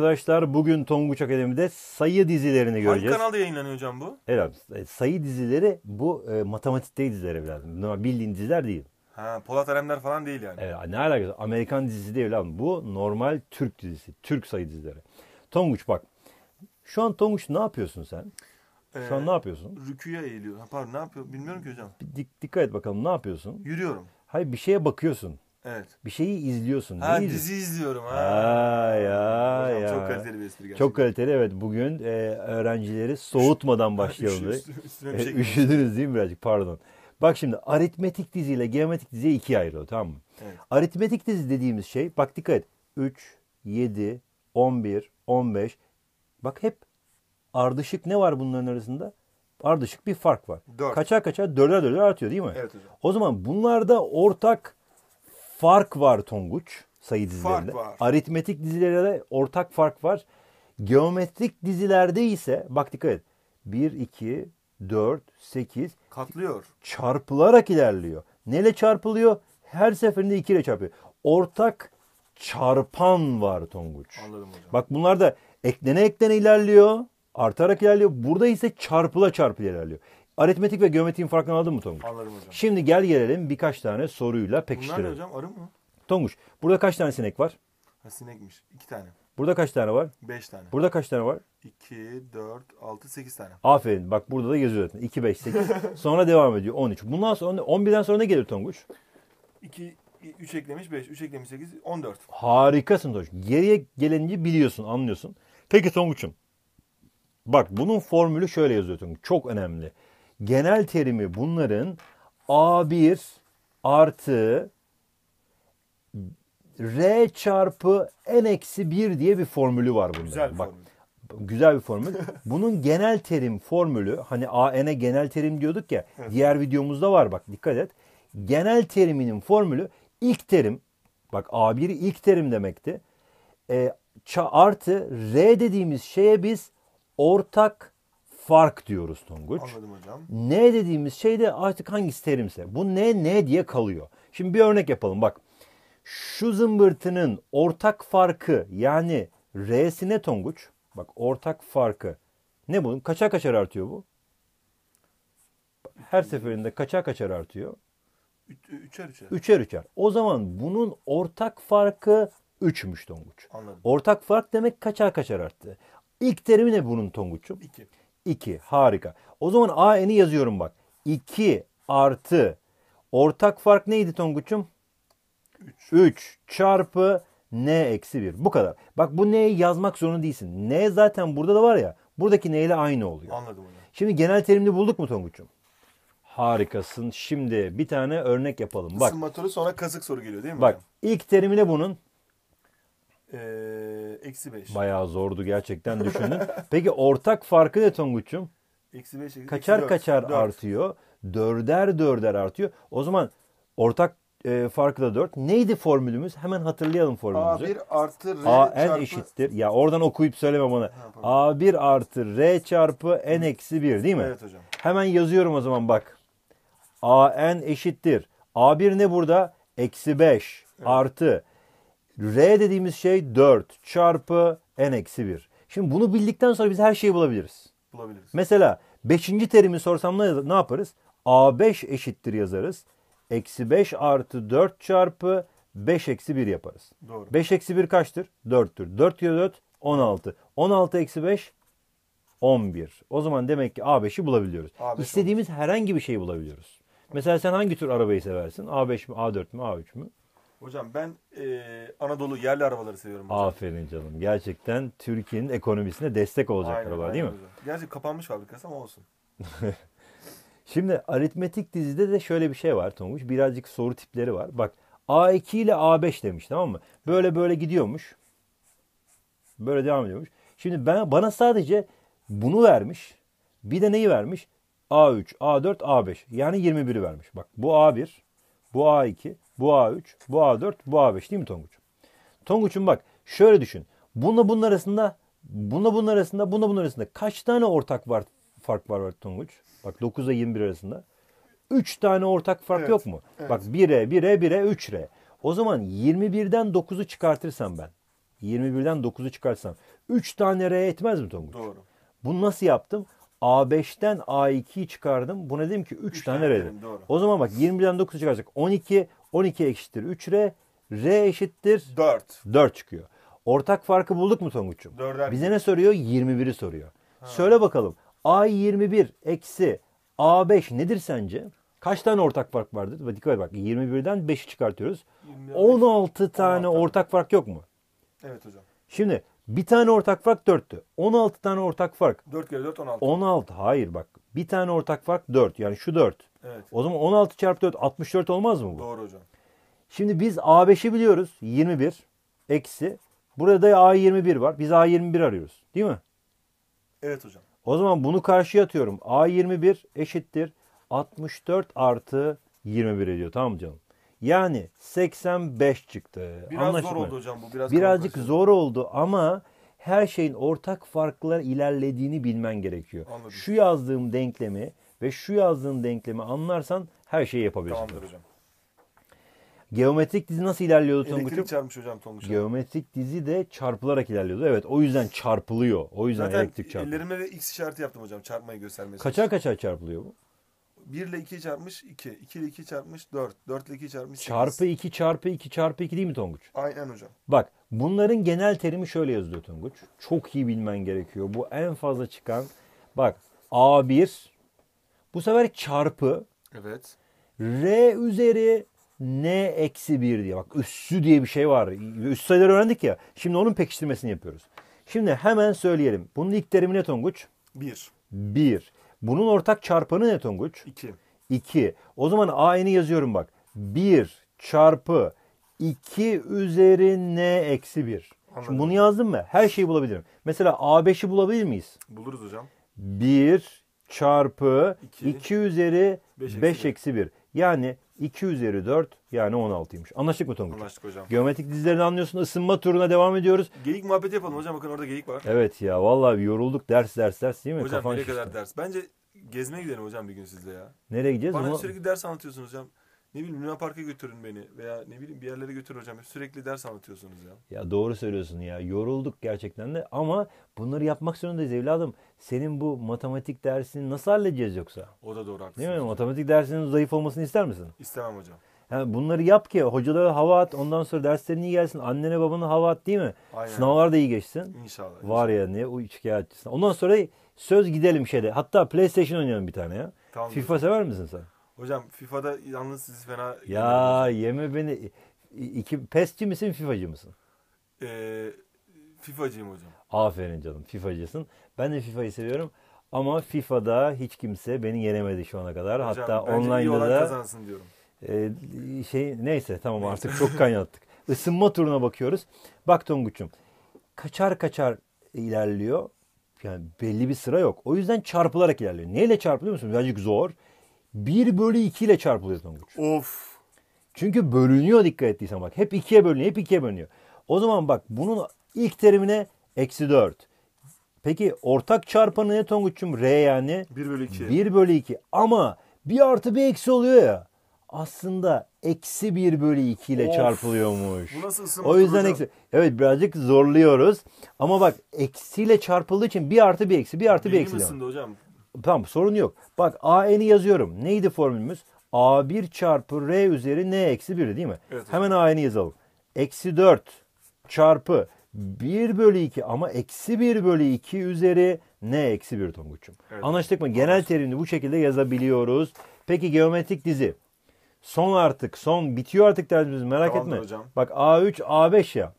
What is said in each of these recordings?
Arkadaşlar bugün Tonguç Akademi'de sayı dizilerini göreceğiz. Hangi kanalda yayınlanıyor hocam bu? Evet e, sayı dizileri bu e, matematikteki diziler evladım. Normal bildiğin diziler değil. Ha, Polat Alemdar falan değil yani. Evet, ne alakası? Amerikan dizisi değil lan. Bu normal Türk dizisi. Türk sayı dizileri. Tonguç bak. Şu an Tonguç ne yapıyorsun sen? Ee, Şu an ne yapıyorsun? Rüküye eğiliyor. Ha, pardon ne yapıyor? Bilmiyorum ki hocam. dik, dikkat et bakalım ne yapıyorsun? Yürüyorum. Hayır bir şeye bakıyorsun. Evet. Bir şeyi izliyorsun ha, değil mi? dizi izliyorum. Ha. ha ya, Hocam, ya. Çok kaliteli bir espri Çok kaliteli evet. Bugün e, öğrencileri soğutmadan başlayalım. E, şey Üşüdünüz değil mi birazcık pardon. Bak şimdi aritmetik diziyle geometrik diziye ikiye ayrılıyor tamam mı? Evet. Aritmetik dizi dediğimiz şey bak dikkat et. 3, 7, 11, 15 bak hep ardışık ne var bunların arasında? Ardışık bir fark var. Dört. Kaça kaça dörder dörder artıyor değil mi? Evet hocam. O zaman bunlarda ortak fark var Tonguç sayı dizilerinde. Fark var. Aritmetik dizilerde ortak fark var. Geometrik dizilerde ise bak dikkat et. 1, 2, 4, 8. Katlıyor. Çarpılarak ilerliyor. Neyle çarpılıyor? Her seferinde 2 ile çarpıyor. Ortak çarpan var Tonguç. Anladım hocam. Bak bunlar da eklene eklene ilerliyor. Artarak ilerliyor. Burada ise çarpıla çarpıla ilerliyor. Aritmetik ve geometrik farkını aldın mı Tonguç? Anladım hocam. Şimdi gel gelelim birkaç tane soruyla pekiştirelim. Bunlar ne hocam? Arı mı? Tonguç burada kaç tane sinek var? Ha, sinekmiş. İki tane. Burada kaç tane var? Beş tane. Burada kaç tane var? İki, dört, altı, sekiz tane. Aferin. Bak burada da yazıyor zaten. İki, beş, sekiz. sonra devam ediyor. on üç. Bundan sonra on birden sonra ne gelir Tonguç? İki, üç eklemiş beş, üç eklemiş sekiz, on dört. Harikasın Tonguç. Geriye gelince biliyorsun, anlıyorsun. Peki Tonguç'um. Bak bunun formülü şöyle yazıyor Tonguç. Çok önemli genel terimi bunların A1 artı R çarpı N eksi 1 diye bir formülü var bunların. Güzel Bak, formül. Güzel bir formül. Bunun genel terim formülü hani AN'e genel terim diyorduk ya. diğer videomuzda var bak dikkat et. Genel teriminin formülü ilk terim. Bak A1 ilk terim demekti. E, ça, artı R dediğimiz şeye biz ortak fark diyoruz Tonguç. Anladım hocam. Ne dediğimiz şey de artık hangisi terimse. Bu ne ne diye kalıyor. Şimdi bir örnek yapalım bak. Şu zımbırtının ortak farkı yani ne Tonguç. Bak ortak farkı. Ne bunun? Kaça kaçar artıyor bu? Her seferinde kaça kaçar artıyor? Üçer üçer. Üçer üçer. O zaman bunun ortak farkı üçmüş Tonguç. Anladım. Ortak fark demek kaça kaçar arttı. İlk terimi ne bunun Tonguç'um? İki. 2. Harika. O zaman a yazıyorum bak. 2 artı ortak fark neydi Tonguç'um? 3. çarpı n eksi 1. Bu kadar. Bak bu n'yi yazmak zorunda değilsin. n zaten burada da var ya. Buradaki n ile aynı oluyor. Anladım hocam. Şimdi genel terimini bulduk mu Tonguç'um? Harikasın. Şimdi bir tane örnek yapalım. Bak. Isınma sonra kazık soru geliyor değil mi Bak hocam? ilk terimi ne bunun? eksi 5. Bayağı zordu gerçekten düşünün. Peki ortak farkı ne Tonguç'um? Eksi 5. Kaçar eksi 4, kaçar 4. artıyor. Dörder dörder artıyor. O zaman ortak e, farkı da 4. Neydi formülümüz? Hemen hatırlayalım formülümüzü. A1 artı R A, n eşittir. Ya oradan okuyup söyleme bana. Ha, A1 artı R çarpı N eksi 1 değil mi? Evet hocam. Hemen yazıyorum o zaman bak. A n eşittir. A1 ne burada? Eksi 5 evet. artı R dediğimiz şey 4 çarpı n eksi 1. Şimdi bunu bildikten sonra biz her şeyi bulabiliriz. Bulabiliriz. Mesela 5. terimi sorsam ne, ne yaparız? A5 eşittir yazarız. Eksi 5 artı 4 çarpı 5 eksi 1 yaparız. Doğru. 5 eksi 1 kaçtır? 4'tür. 4 kere 4 16. 16 eksi 5 11. O zaman demek ki A5'i bulabiliyoruz. A5 İstediğimiz olmuş. herhangi bir şeyi bulabiliyoruz. Mesela sen hangi tür arabayı seversin? A5 mi, A4 mü, A3 mü? Hocam ben e, Anadolu yerli arabaları seviyorum. Hocam. Aferin canım. Gerçekten Türkiye'nin ekonomisine destek olacak aynen, araba aynen değil mi? Gerçi kapanmış fabrikası ama olsun. Şimdi aritmetik dizide de şöyle bir şey var Tonguç. Birazcık soru tipleri var. Bak A2 ile A5 demiş tamam mı? Böyle böyle gidiyormuş. Böyle devam ediyormuş. Şimdi ben bana sadece bunu vermiş. Bir de neyi vermiş? A3, A4, A5. Yani 21'i vermiş. Bak bu A1, bu A2, bu A3, bu A4, bu A5 değil mi Tonguç? Tonguç'un bak şöyle düşün. Bununla bunun arasında, bununla bunun arasında, bununla bunun arasında kaç tane ortak var fark var, var Tonguç? Bak 9 ile 21 arasında. 3 tane ortak fark evet, yok mu? Evet. Bak 1'e, 1'e, 1'e, 3'e. O zaman 21'den 9'u çıkartırsam ben. 21'den 9'u çıkartsam. 3 tane R etmez mi Tonguç? Doğru. Bunu nasıl yaptım? A5'ten A2'yi çıkardım. Bu ne dedim ki 3, 3 tane, tane R. O zaman bak 20'den 9 çıkaracak. 12, 12 eşittir 3 R, R eşittir 4. 4 çıkıyor. Ortak farkı bulduk mu Tonguç'um? Bize ne soruyor? 21'i soruyor. Ha. Söyle bakalım. A21 eksi A5 nedir sence? Kaç tane ortak fark vardır? Dikkat et bak 21'den 5'i çıkartıyoruz. 16 tane 16. ortak fark yok mu? Evet hocam. Şimdi bir tane ortak fark 4'tü. 16 tane ortak fark. 4 kere 4 16. 16 hayır bak. Bir tane ortak fark 4. Yani şu 4. Evet. O zaman 16 çarpı 4 64 olmaz mı bu? Doğru hocam. Şimdi biz A5'i biliyoruz. 21 eksi. Burada A21 var. Biz A21 arıyoruz. Değil mi? Evet hocam. O zaman bunu karşıya atıyorum. A21 eşittir 64 artı 21 ediyor. Tamam mı canım? Yani 85 çıktı. Biraz Anlaşılma. zor oldu hocam bu. Biraz Birazcık zor oldu ama her şeyin ortak farklar ilerlediğini bilmen gerekiyor. Anladım. Şu yazdığım denklemi ve şu yazdığın denklemi anlarsan her şeyi yapabilirsin. Tamamdır hocam. Geometrik dizi nasıl ilerliyordu Tonguç'um? Elektrik çarpmış hocam Tonguç'a. Geometrik dizi de çarpılarak ilerliyordu. Evet o yüzden çarpılıyor. O yüzden Zaten elektrik çarpılıyor. Zaten ellerime de X işareti yaptım hocam çarpmayı göstermesi. Kaçar kaçar çarpılıyor bu? 1 ile 2 çarpmış 2. 2 ile 2 çarpmış 4. 4 ile 2 çarpmış 8. Çarpı 2 çarpı 2 çarpı 2 değil mi Tonguç? Aynen hocam. Bak bunların genel terimi şöyle yazılıyor Tonguç. Çok iyi bilmen gerekiyor. Bu en fazla çıkan. Bak A1 bu sefer çarpı. Evet. R üzeri N eksi 1 diye. Bak üssü diye bir şey var. Üst sayıları öğrendik ya. Şimdi onun pekiştirmesini yapıyoruz. Şimdi hemen söyleyelim. Bunun ilk terimi ne Tonguç? 1. 1. Bunun ortak çarpanı ne Tonguç? 2. 2. O zaman AN'i yazıyorum bak. 1 çarpı 2 üzerine eksi 1. Şimdi bunu yazdım mı? Her şeyi bulabilirim. Mesela A5'i bulabilir miyiz? Buluruz hocam. 1 çarpı 2, 2 üzeri 5 eksi 1. Yani 2 üzeri 4 yani 16'ymış. Anlaştık mı Tonguç? Anlaştık hocam. Geometrik dizilerini anlıyorsun. Isınma turuna devam ediyoruz. Geyik muhabbeti yapalım hocam. Bakın orada geyik var. Evet ya vallahi yorulduk. Ders ders ders değil mi? Hocam Kafan nereye şişti. kadar ders? Bence gezmeye gidelim hocam bir gün sizle ya. Nereye gideceğiz? Bana Ama... sürekli ders anlatıyorsunuz hocam ne bileyim Luna Park'a götürün beni veya ne bileyim bir yerlere götür hocam. Sürekli ders anlatıyorsunuz ya. Ya doğru söylüyorsun ya. Yorulduk gerçekten de ama bunları yapmak zorundayız evladım. Senin bu matematik dersini nasıl halledeceğiz yoksa? O da doğru haklısın. Değil mi? Matematik dersinin zayıf olmasını ister misin? İstemem hocam. Yani bunları yap ki hocalara hava at ondan sonra derslerin iyi gelsin. Annene babana hava at değil mi? Aynen. Sınavlar da iyi geçsin. İnşallah. Var inşallah. ya niye o şikayetçisin. Ondan sonra söz gidelim şeyde. Hatta PlayStation oynayalım bir tane ya. Tamam. FIFA sever misin sen? Hocam FIFA'da yalnız siz fena... Ya yeme beni. İki, pesçi misin FIFA'cı mısın? Ee, FIFA'cıyım hocam. Aferin canım FIFA'cısın. Ben de FIFA'yı seviyorum. Ama FIFA'da hiç kimse beni yenemedi şu ana kadar. Hocam, Hatta online'da da kazansın diyorum. E, şey neyse tamam artık çok kaynattık. Isınma turuna bakıyoruz. Bak Tonguç'um kaçar kaçar ilerliyor. Yani belli bir sıra yok. O yüzden çarpılarak ilerliyor. Neyle çarpılıyor musun? Birazcık zor. 1 bölü 2 ile çarpılıyor Tonguç. Of. Çünkü bölünüyor dikkat ettiysen bak. Hep 2'ye bölünüyor. Hep 2'ye bölünüyor. O zaman bak bunun ilk terimine eksi 4. Peki ortak çarpanı ne Tonguç'cum? R yani. 1 bölü 2. 1 bölü 2. Ama bir artı bir eksi oluyor ya. Aslında eksi 1 bölü 2 ile of, çarpılıyormuş. Bu nasıl ısınma? O yüzden hocam? eksi. Evet birazcık zorluyoruz. Ama bak eksi ile çarpıldığı için bir artı bir eksi bir artı Benim bir eksi. Benim hocam. Tamam sorun yok. Bak AN'i yazıyorum. Neydi formülümüz? A1 çarpı R üzeri N eksi 1 değil mi? Evet, Hemen AN'i yazalım. Eksi 4 çarpı 1 bölü 2 ama eksi 1 bölü 2 üzeri N eksi 1 Tonguç'um. Evet. Anlaştık mı? Genel terimini bu şekilde yazabiliyoruz. Peki geometrik dizi. Son artık son bitiyor artık dersimiz merak Tamamdır etme. Hocam. Bak A3 A5 ya.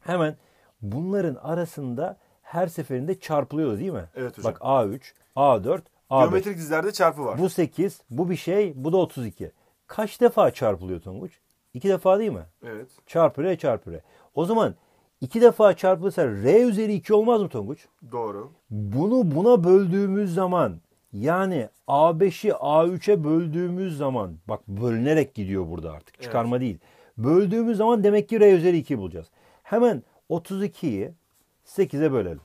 Hemen bunların arasında her seferinde çarpılıyor değil mi? Evet hocam. Bak A3, A4, A5. Geometrik dizilerde çarpı var. Bu 8, bu bir şey, bu da 32. Kaç defa çarpılıyor Tonguç? İki defa değil mi? Evet. Çarpı R çarpı R. O zaman iki defa çarpılırsa R üzeri 2 olmaz mı Tonguç? Doğru. Bunu buna böldüğümüz zaman yani A5'i A3'e böldüğümüz zaman bak bölünerek gidiyor burada artık çıkarma evet. değil. Böldüğümüz zaman demek ki R üzeri 2 bulacağız. Hemen 32'yi 8'e bölelim.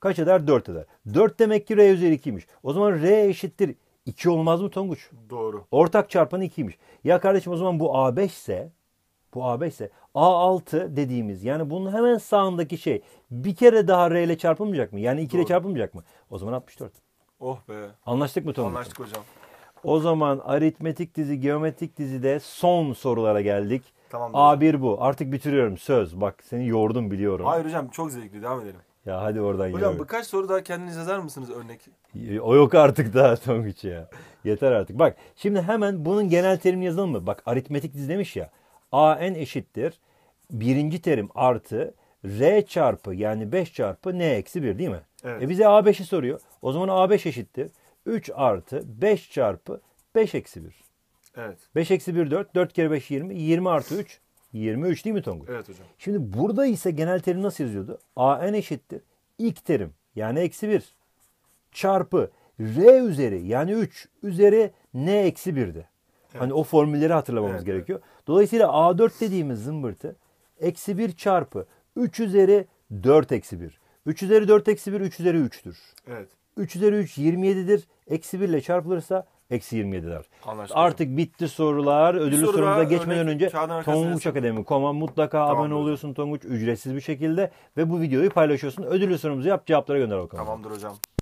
Kaç eder? 4 eder. 4 demek ki R üzeri 2'ymiş. O zaman R eşittir 2 olmaz mı Tonguç? Doğru. Ortak çarpanı 2'ymiş. Ya kardeşim o zaman bu A5 ise bu A5 ise A6 dediğimiz yani bunun hemen sağındaki şey bir kere daha R ile çarpılmayacak mı? Yani 2 ile çarpılmayacak mı? O zaman 64. Oh be. Anlaştık mı Tonguç? Anlaştık hocam. O zaman aritmetik dizi, geometrik dizide son sorulara geldik. Tamam. A1 bu. Artık bitiriyorum. Söz. Bak seni yordum biliyorum. Hayır hocam çok zevkli. Devam edelim. Ya hadi oradan Hocam yürü. birkaç soru daha kendiniz yazar mısınız örnek? O yok artık daha Tonguç ya. Yeter artık. Bak şimdi hemen bunun genel terimini yazalım mı? Bak aritmetik diz demiş ya. A n eşittir. Birinci terim artı R çarpı yani 5 çarpı N eksi 1 değil mi? Evet. E bize A5'i soruyor. O zaman A5 eşittir. 3 artı 5 çarpı 5 eksi 1. Evet. 5 eksi 1 4. 4 kere 5 20. 20 artı 3 23 değil mi Tonguç? Evet hocam. Şimdi burada ise genel terim nasıl yazıyordu? AN eşittir. ilk terim yani eksi 1 çarpı R üzeri yani 3 üzeri N eksi 1'di. Evet. Hani o formülleri hatırlamamız evet, gerekiyor. Evet. Dolayısıyla A4 dediğimiz zımbırtı eksi 1 çarpı 3 üzeri 4 eksi 1. 3 üzeri 4 eksi 1 3 üzeri 3'tür. Evet. 3 üzeri 3 27'dir. Eksi 1 ile çarpılırsa Eksi 27 dolar. Artık bitti sorular. Ödüllü soru sorumuza geçmeden önce Tonguç Akademi koma mutlaka tamam, abone hocam. oluyorsun Tonguç ücretsiz bir şekilde ve bu videoyu paylaşıyorsun. Ödüllü sorumuzu yap cevaplara gönder bakalım. Tamamdır hocam.